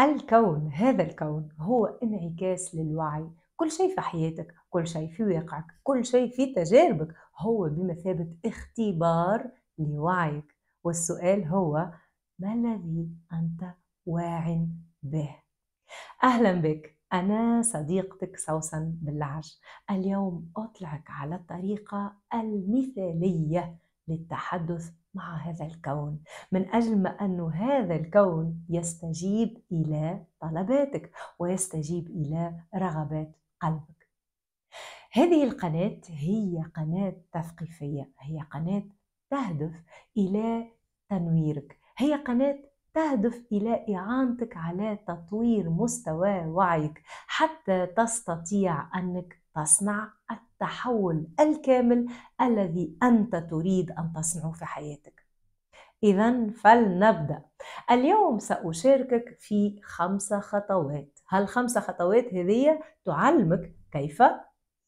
الكون هذا الكون هو انعكاس للوعي كل شيء في حياتك كل شيء في واقعك كل شيء في تجاربك هو بمثابة اختبار لوعيك والسؤال هو ما الذي أنت واع به أهلا بك أنا صديقتك سوسن باللعج اليوم أطلعك على الطريقة المثالية للتحدث مع هذا الكون من اجل ما انه هذا الكون يستجيب الى طلباتك ويستجيب الى رغبات قلبك هذه القناه هي قناه تثقيفيه هي قناه تهدف الى تنويرك هي قناه تهدف الى اعانتك على تطوير مستوى وعيك حتى تستطيع انك تصنع التحول الكامل الذي انت تريد ان تصنعه في حياتك اذا فلنبدا اليوم ساشاركك في خمسه خطوات هالخمسه خطوات هذه تعلمك كيف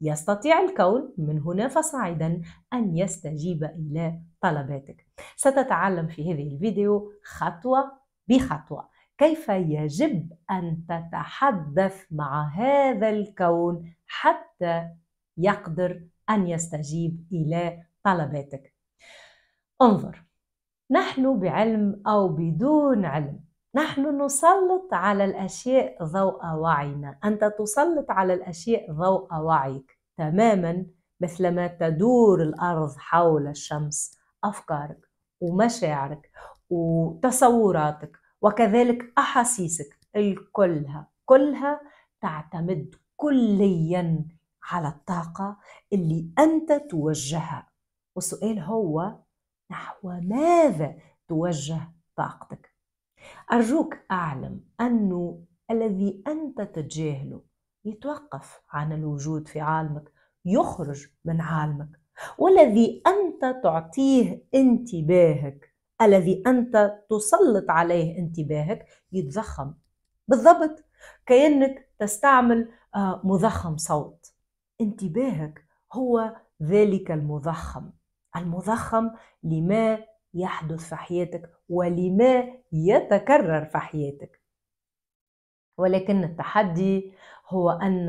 يستطيع الكون من هنا فصاعدا ان يستجيب الى طلباتك ستتعلم في هذه الفيديو خطوه بخطوه كيف يجب ان تتحدث مع هذا الكون حتى يقدر ان يستجيب الى طلباتك انظر نحن بعلم او بدون علم نحن نسلط على الاشياء ضوء وعينا انت تسلط على الاشياء ضوء وعيك تماما مثلما تدور الارض حول الشمس افكارك ومشاعرك وتصوراتك وكذلك أحاسيسك الكلها كلها تعتمد كليا على الطاقة اللي أنت توجهها والسؤال هو نحو ماذا توجه طاقتك أرجوك أعلم أنه الذي أنت تتجاهله يتوقف عن الوجود في عالمك يخرج من عالمك والذي أنت تعطيه انتباهك الذي أنت تسلط عليه انتباهك يتضخم بالضبط كأنك تستعمل آه، مضخم صوت انتباهك هو ذلك المضخم المضخم لما يحدث في حياتك ولما يتكرر في حياتك ولكن التحدي هو ان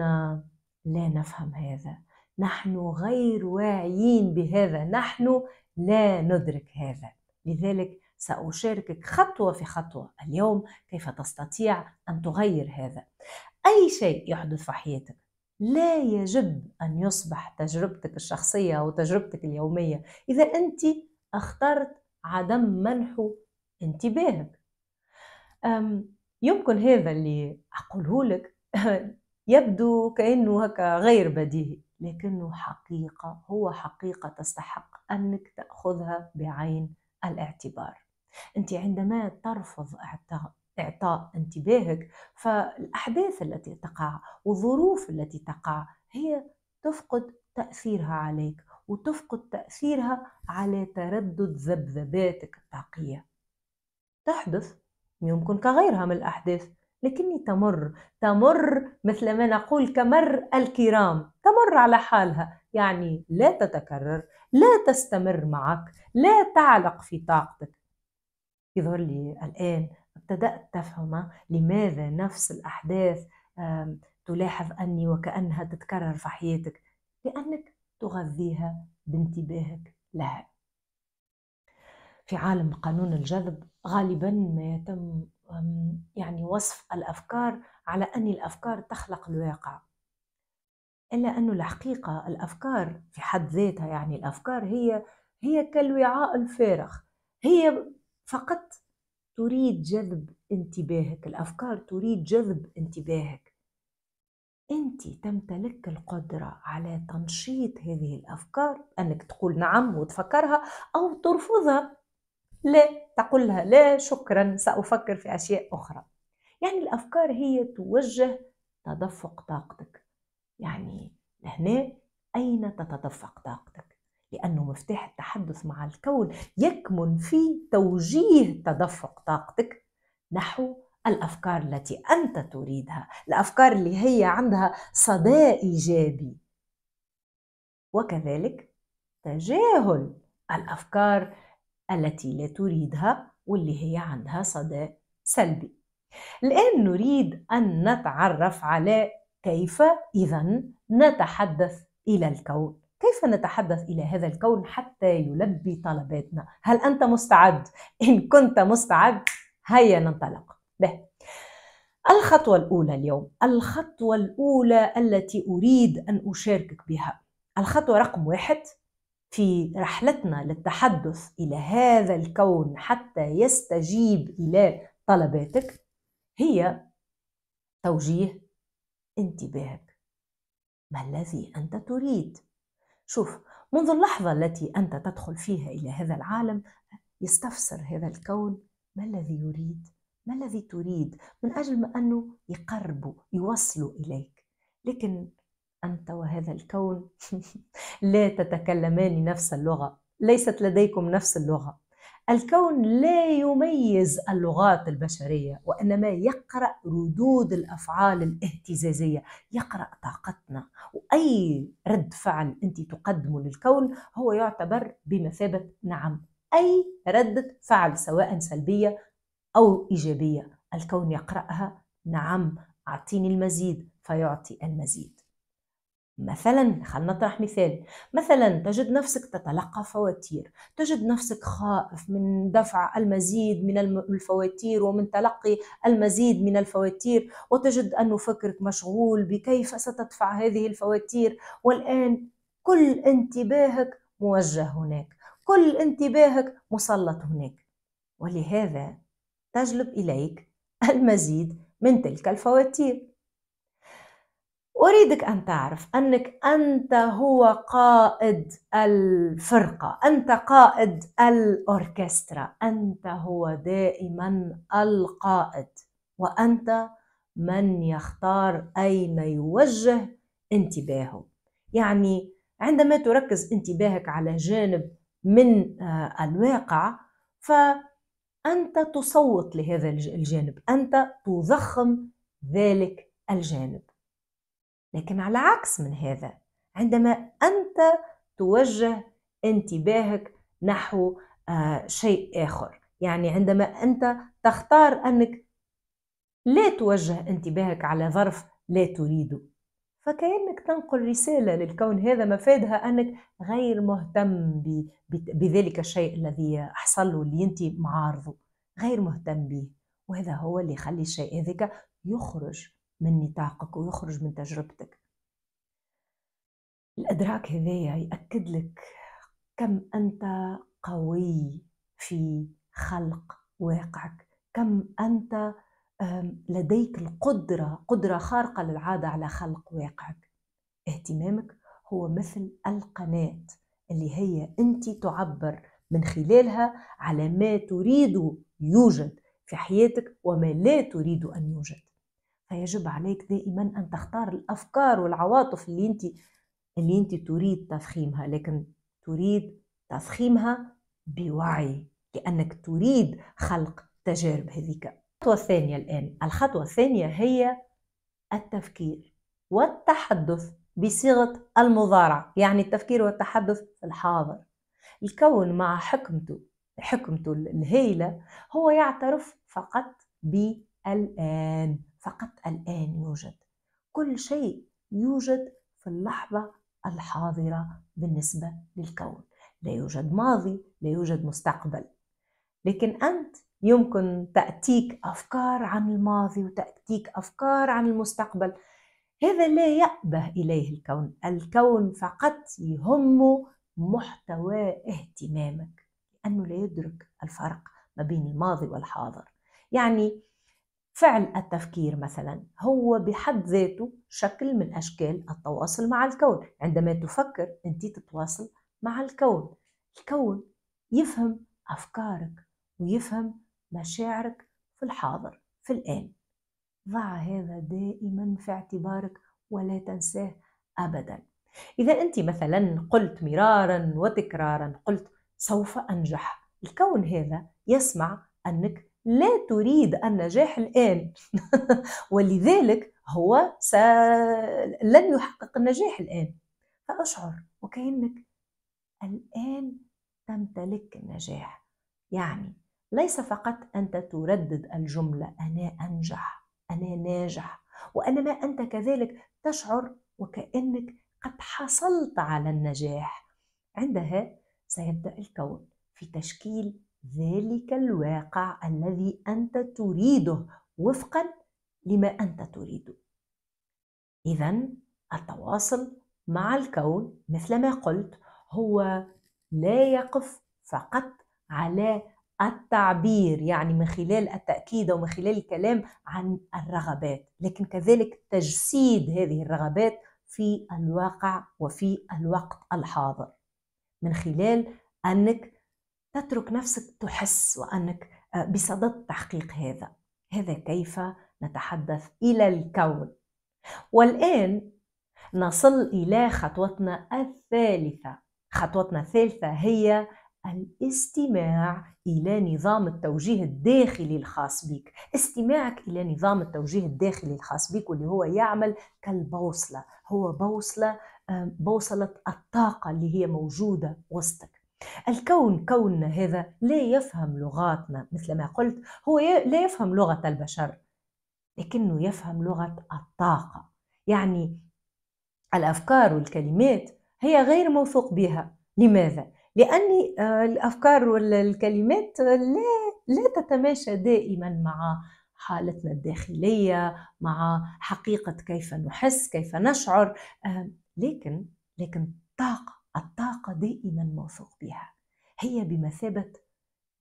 لا نفهم هذا نحن غير واعيين بهذا نحن لا ندرك هذا لذلك سأشاركك خطوة في خطوة اليوم كيف تستطيع أن تغير هذا أي شيء يحدث في حياتك لا يجب أن يصبح تجربتك الشخصية أو تجربتك اليومية إذا أنت اخترت عدم منح انتباهك يمكن هذا اللي أقوله لك يبدو كأنه هكا غير بديهي لكنه حقيقة هو حقيقة تستحق أنك تأخذها بعين الاعتبار انت عندما ترفض اعطاء انتباهك فالاحداث التي تقع والظروف التي تقع هي تفقد تاثيرها عليك وتفقد تاثيرها على تردد ذبذباتك الطاقيه تحدث يمكن كغيرها من الاحداث لكني تمر تمر مثل ما نقول كمر الكرام تمر على حالها يعني لا تتكرر لا تستمر معك لا تعلق في طاقتك يظهر لي الآن ابتدأت تفهم لماذا نفس الأحداث تلاحظ أني وكأنها تتكرر في حياتك لأنك تغذيها بانتباهك لها في عالم قانون الجذب غالبا ما يتم يعني وصف الافكار على ان الافكار تخلق الواقع إلا أنه الحقيقة الأفكار في حد ذاتها يعني الأفكار هي هي كالوعاء الفارغ هي فقط تريد جذب انتباهك الأفكار تريد جذب انتباهك أنت تمتلك القدرة على تنشيط هذه الأفكار أنك تقول نعم وتفكرها أو ترفضها لا تقولها لا شكرا سأفكر في أشياء أخرى يعني الأفكار هي توجه تدفق طاقتك يعني هنا أين تتدفق طاقتك لأنه مفتاح التحدث مع الكون يكمن في توجيه تدفق طاقتك نحو الأفكار التي أنت تريدها الأفكار اللي هي عندها صدى إيجابي وكذلك تجاهل الأفكار التي لا تريدها واللي هي عندها صدى سلبي الآن نريد أن نتعرف على كيف إذا نتحدث إلى الكون؟ كيف نتحدث إلى هذا الكون حتى يلبي طلباتنا؟ هل أنت مستعد؟ إن كنت مستعد هيا ننطلق. به. الخطوة الأولى اليوم، الخطوة الأولى التي أريد أن أشاركك بها. الخطوة رقم واحد في رحلتنا للتحدث إلى هذا الكون حتى يستجيب إلى طلباتك هي توجيه انتباهك ما الذي انت تريد شوف منذ اللحظه التي انت تدخل فيها الى هذا العالم يستفسر هذا الكون ما الذي يريد ما الذي تريد من اجل ما انه يقربوا يوصلوا اليك لكن انت وهذا الكون لا تتكلمان نفس اللغه ليست لديكم نفس اللغه الكون لا يميز اللغات البشريه وانما يقرا ردود الافعال الاهتزازيه يقرا طاقتنا واي رد فعل انت تقدمه للكون هو يعتبر بمثابه نعم اي رده فعل سواء سلبيه او ايجابيه الكون يقراها نعم اعطيني المزيد فيعطي المزيد مثلا خلينا نطرح مثال مثلا تجد نفسك تتلقى فواتير تجد نفسك خائف من دفع المزيد من الفواتير ومن تلقي المزيد من الفواتير وتجد أن فكرك مشغول بكيف ستدفع هذه الفواتير والآن كل انتباهك موجه هناك كل انتباهك مسلط هناك ولهذا تجلب إليك المزيد من تلك الفواتير أريدك أن تعرف أنك أنت هو قائد الفرقة، أنت قائد الأوركسترا، أنت هو دائما القائد، وأنت من يختار أين يوجه انتباهه. يعني عندما تركز انتباهك على جانب من آه، الواقع فأنت تصوت لهذا الجانب، أنت تضخم ذلك الجانب. لكن على عكس من هذا عندما أنت توجه انتباهك نحو آه، شيء آخر يعني عندما أنت تختار أنك لا توجه انتباهك على ظرف لا تريده فكأنك تنقل رسالة للكون هذا مفادها أنك غير مهتم بذلك الشيء الذي حصل واللي أنت معارضه غير مهتم به وهذا هو اللي يخلي الشيء هذاك يخرج من نطاقك ويخرج من تجربتك الادراك هذايا ياكد لك كم انت قوي في خلق واقعك كم انت لديك القدره قدره خارقه للعاده على خلق واقعك اهتمامك هو مثل القناه اللي هي انت تعبر من خلالها على ما تريد يوجد في حياتك وما لا تريد ان يوجد فيجب عليك دائما أن تختار الأفكار والعواطف اللي أنت اللي أنت تريد تفخيمها لكن تريد تفخيمها بوعي لأنك تريد خلق تجارب هذيك الخطوة الثانية الآن الخطوة الثانية هي التفكير والتحدث بصيغة المضارع يعني التفكير والتحدث في الحاضر الكون مع حكمته حكمته الهائلة هو يعترف فقط بالآن فقط الآن يوجد كل شيء يوجد في اللحظة الحاضرة بالنسبة للكون لا يوجد ماضي لا يوجد مستقبل لكن أنت يمكن تأتيك أفكار عن الماضي وتأتيك أفكار عن المستقبل هذا لا يأبه إليه الكون الكون فقط يهمه محتوى اهتمامك لأنه لا يدرك الفرق ما بين الماضي والحاضر يعني فعل التفكير مثلا هو بحد ذاته شكل من أشكال التواصل مع الكون عندما تفكر أنت تتواصل مع الكون الكون يفهم أفكارك ويفهم مشاعرك في الحاضر في الآن ضع هذا دائما في اعتبارك ولا تنساه أبدا إذا أنت مثلا قلت مرارا وتكرارا قلت سوف أنجح الكون هذا يسمع أنك لا تريد النجاح الآن ولذلك هو س... لن يحقق النجاح الآن فأشعر وكأنك الآن تمتلك النجاح يعني ليس فقط أنت تردد الجملة أنا أنجح أنا ناجح وأنما أنت كذلك تشعر وكأنك قد حصلت على النجاح عندها سيبدأ الكون في تشكيل ذلك الواقع الذي انت تريده وفقا لما انت تريده اذا التواصل مع الكون مثل ما قلت هو لا يقف فقط على التعبير يعني من خلال التأكيد ومن خلال الكلام عن الرغبات لكن كذلك تجسيد هذه الرغبات في الواقع وفي الوقت الحاضر من خلال أنك تترك نفسك تحس وأنك آه، بصدد تحقيق هذا هذا كيف نتحدث إلى الكون والآن نصل إلى خطوتنا الثالثة خطوتنا الثالثة هي الاستماع إلى نظام التوجيه الداخلي الخاص بك استماعك إلى نظام التوجيه الداخلي الخاص بك واللي هو يعمل كالبوصلة هو بوصلة آه، بوصلة الطاقة اللي هي موجودة وسطك الكون كوننا هذا لا يفهم لغاتنا مثل ما قلت هو لا يفهم لغة البشر لكنه يفهم لغة الطاقة يعني الأفكار والكلمات هي غير موثوق بها لماذا؟ لأن آه، الأفكار والكلمات لا, لا تتماشى دائما مع حالتنا الداخلية مع حقيقة كيف نحس كيف نشعر آه، لكن لكن طاقة الطاقة دائما موثوق بها هي بمثابة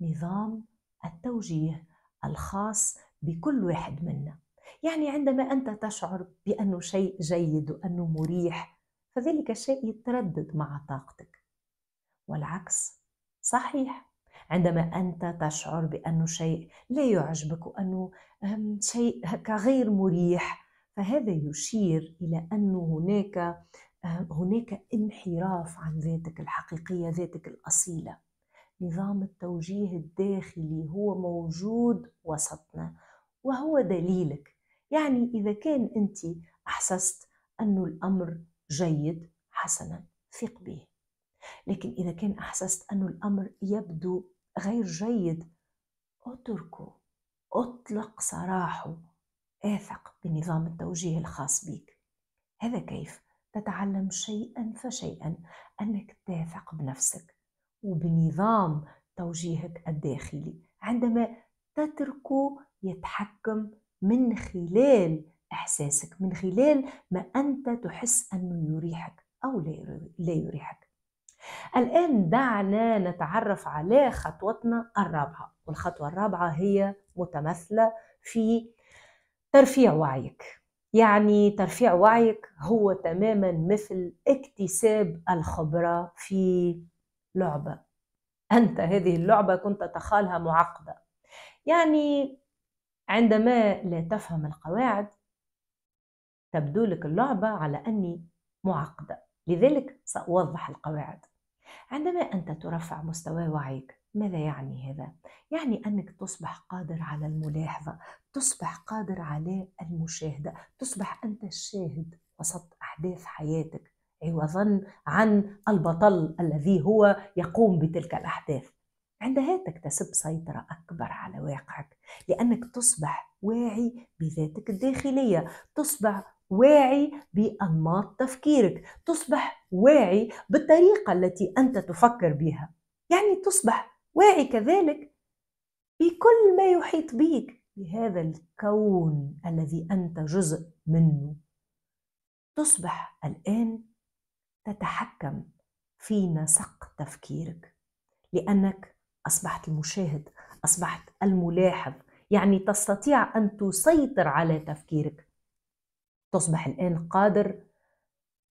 نظام التوجيه الخاص بكل واحد منا يعني عندما أنت تشعر بأنه شيء جيد وأنه مريح فذلك الشيء يتردد مع طاقتك والعكس صحيح عندما أنت تشعر بأنه شيء لا يعجبك وأنه شيء غير مريح فهذا يشير إلى أنه هناك هناك انحراف عن ذاتك الحقيقية ذاتك الأصيلة نظام التوجيه الداخلي هو موجود وسطنا وهو دليلك يعني إذا كان أنت أحسست أن الأمر جيد حسنا ثق به لكن إذا كان أحسست أن الأمر يبدو غير جيد اتركه اطلق سراحه اثق بنظام التوجيه الخاص بك هذا كيف تتعلم شيئا فشيئا أنك تثق بنفسك وبنظام توجيهك الداخلي عندما تتركه يتحكم من خلال إحساسك من خلال ما أنت تحس أنه يريحك أو لا يريحك الآن دعنا نتعرف على خطوتنا الرابعة والخطوة الرابعة هي متمثلة في ترفيع وعيك يعني ترفيع وعيك هو تماما مثل اكتساب الخبرة في لعبة أنت هذه اللعبة كنت تخالها معقدة يعني عندما لا تفهم القواعد تبدو لك اللعبة على أني معقدة لذلك سأوضح القواعد عندما أنت ترفع مستوى وعيك ماذا يعني هذا؟ يعني أنك تصبح قادر على الملاحظة تصبح قادر على المشاهدة تصبح أنت الشاهد وسط أحداث حياتك عوضا أيوة، عن البطل الذي هو يقوم بتلك الأحداث عندها تكتسب سيطرة أكبر على واقعك لأنك تصبح واعي بذاتك الداخلية تصبح واعي بانماط تفكيرك تصبح واعي بالطريقه التي انت تفكر بها يعني تصبح واعي كذلك بكل ما يحيط بك بهذا الكون الذي انت جزء منه تصبح الان تتحكم في نسق تفكيرك لانك اصبحت المشاهد اصبحت الملاحظ يعني تستطيع ان تسيطر على تفكيرك تصبح الان قادر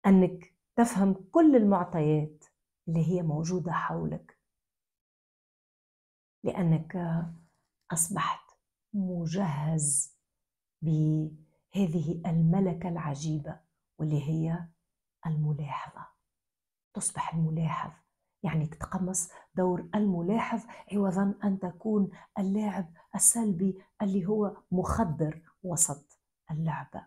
انك تفهم كل المعطيات اللي هي موجوده حولك لأنك أصبحت مجهز بهذه الملكة العجيبة واللي هي الملاحظة تصبح الملاحظ يعني تتقمص دور الملاحظ عوضا أن تكون اللاعب السلبي اللي هو مخدر وسط اللعبة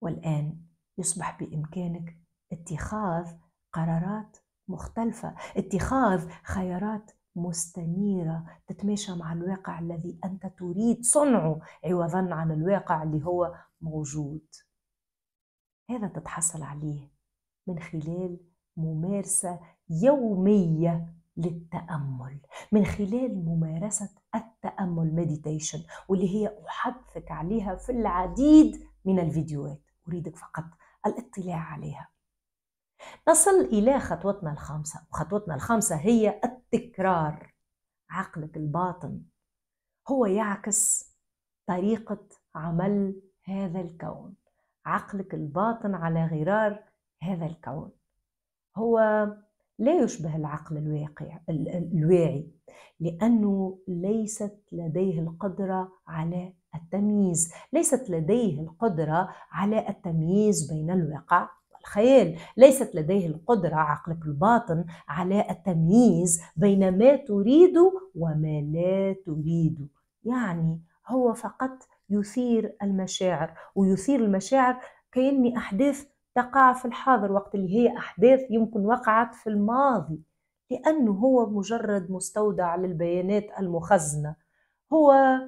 والآن يصبح بإمكانك اتخاذ قرارات مختلفة اتخاذ خيارات مستنيرة تتماشى مع الواقع الذي أنت تريد صنعه عوضا عن الواقع اللي هو موجود هذا تتحصل عليه من خلال ممارسة يومية للتأمل من خلال ممارسة التأمل مديتيشن واللي هي أحدثك عليها في العديد من الفيديوهات أريدك فقط الاطلاع عليها نصل إلى خطوتنا الخامسة وخطوتنا الخامسة هي التكرار عقلك الباطن هو يعكس طريقة عمل هذا الكون عقلك الباطن على غرار هذا الكون هو لا يشبه العقل الواقع الواعي لأنه ليست لديه القدرة على التمييز ليست لديه القدرة على التمييز بين الواقع خيال ليست لديه القدرة عقلك الباطن على التمييز بين ما تريد وما لا تريد يعني هو فقط يثير المشاعر ويثير المشاعر كأني أحداث تقع في الحاضر وقت اللي هي أحداث يمكن وقعت في الماضي لأنه هو مجرد مستودع للبيانات المخزنة هو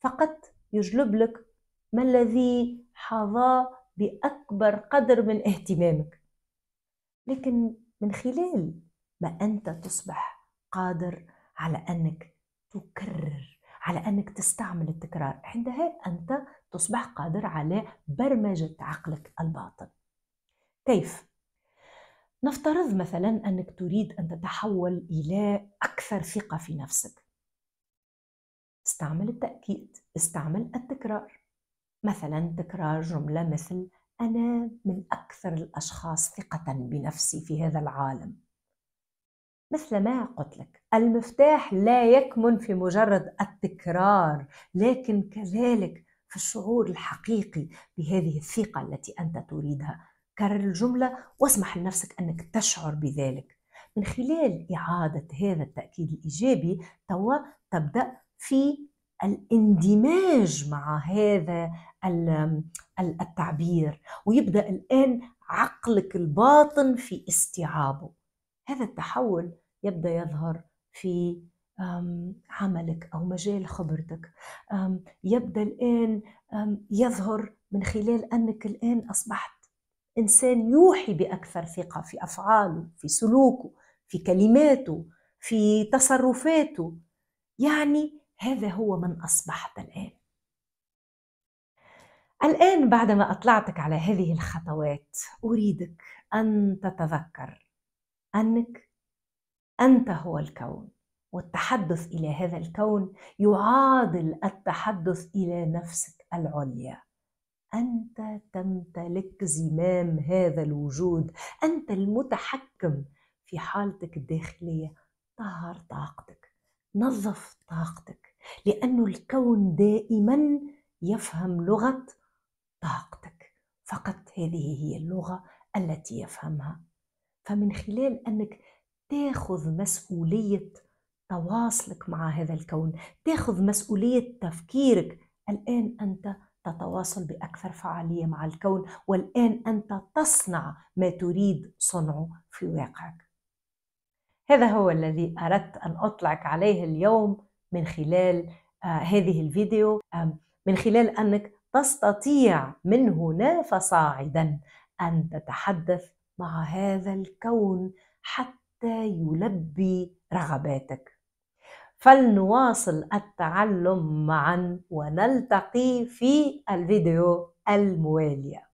فقط يجلب لك ما الذي حظى باكبر قدر من اهتمامك لكن من خلال ما انت تصبح قادر على انك تكرر على انك تستعمل التكرار عندها انت تصبح قادر على برمجه عقلك الباطن كيف نفترض مثلا انك تريد ان تتحول الى اكثر ثقه في نفسك استعمل التاكيد استعمل التكرار مثلا تكرار جملة مثل أنا من أكثر الأشخاص ثقة بنفسي في هذا العالم مثل ما قلت لك المفتاح لا يكمن في مجرد التكرار لكن كذلك في الشعور الحقيقي بهذه الثقة التي أنت تريدها كرر الجملة واسمح لنفسك أنك تشعر بذلك من خلال إعادة هذا التأكيد الإيجابي توا تبدأ في الاندماج مع هذا التعبير ويبدا الان عقلك الباطن في استيعابه هذا التحول يبدا يظهر في عملك او مجال خبرتك يبدا الان يظهر من خلال انك الان اصبحت انسان يوحي باكثر ثقه في افعاله في سلوكه في كلماته في تصرفاته يعني هذا هو من أصبحت الآن الآن بعدما أطلعتك على هذه الخطوات أريدك أن تتذكر أنك أنت هو الكون والتحدث إلى هذا الكون يعادل التحدث إلى نفسك العليا أنت تمتلك زمام هذا الوجود أنت المتحكم في حالتك الداخلية طهر طاقتك نظف طاقتك لأن الكون دائما يفهم لغة طاقتك فقط هذه هي اللغة التي يفهمها فمن خلال أنك تاخذ مسؤولية تواصلك مع هذا الكون تاخذ مسؤولية تفكيرك الآن أنت تتواصل بأكثر فعالية مع الكون والآن أنت تصنع ما تريد صنعه في واقعك هذا هو الذي أردت أن أطلعك عليه اليوم من خلال آه، هذه الفيديو من خلال انك تستطيع من هنا فصاعدا ان تتحدث مع هذا الكون حتى يلبي رغباتك فلنواصل التعلم معا ونلتقي في الفيديو المواليه